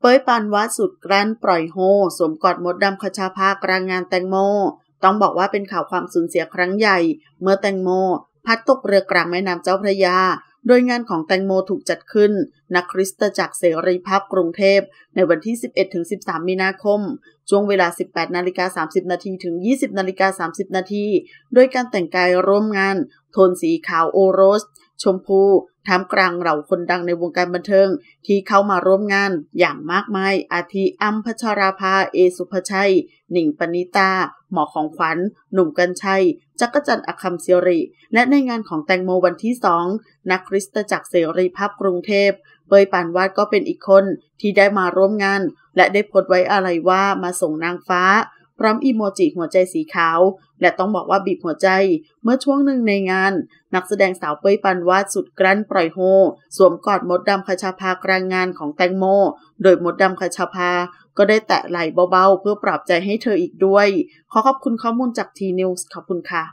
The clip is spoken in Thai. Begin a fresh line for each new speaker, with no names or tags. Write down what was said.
เป้ยปานวัดสุดกรันปล่อยโฮสวมกอดมดดำคชาภากลางงานแตงโม ต้องบอกว่าเป็นข่าวความสูญเสียครั้งใหญ่ เมื่อแตงโม พัดตกเรือกลางแม่น้ำเจ้าพระยา โดยงานของแตงโมถูกจัดขึ้นณคริสตจักรเสรีภาพกรุงเทพ ในวันที่ 11-13 มีนาคม ช่วงเวลา 18นาฬิกา30นาทีถึง 20นาฬิกา30นาทีโดยการแต่งกายร่วมงาน โทนสีขาวโอโรส ชมพูท่ามกลางเหล่าคนดังในวงการบันเทิงที่เข้ามาร่วมงานอย่างมากมาย อาทิอัมพชราภาเอสุภชัย หนิงปณิตาหมอของขวัญหนุ่มกัญชัยจักรจันทร์อคัมเซียริ และในงานของแตงโมวันที่สองนักคริสตจักรเสรีภาพกรุงเทพเปยปานวาดก็เป็นอีกคนที่ได้มาร่วมงานและได้โพสต์ไว้อะไรว่ามาส่งนางฟ้าพร้อมอีโมจิหัวใจสีขาว และต้องบอกว่าบีบหัวใจ เมื่อช่วงหนึ่งในงาน นักแสดงสาวเป้ยปันวาดสุดกรั้นปล่อยโฮสวมกอดมดดำคชาภากลางงานของแตงโม โดยมดดำคชาภาก็ได้แตะไหล่เบาๆ เพื่อปรับใจให้เธออีกด้วย ขอขอบคุณข้อมูลจากทีนิวส์ ขอบคุณค่ะ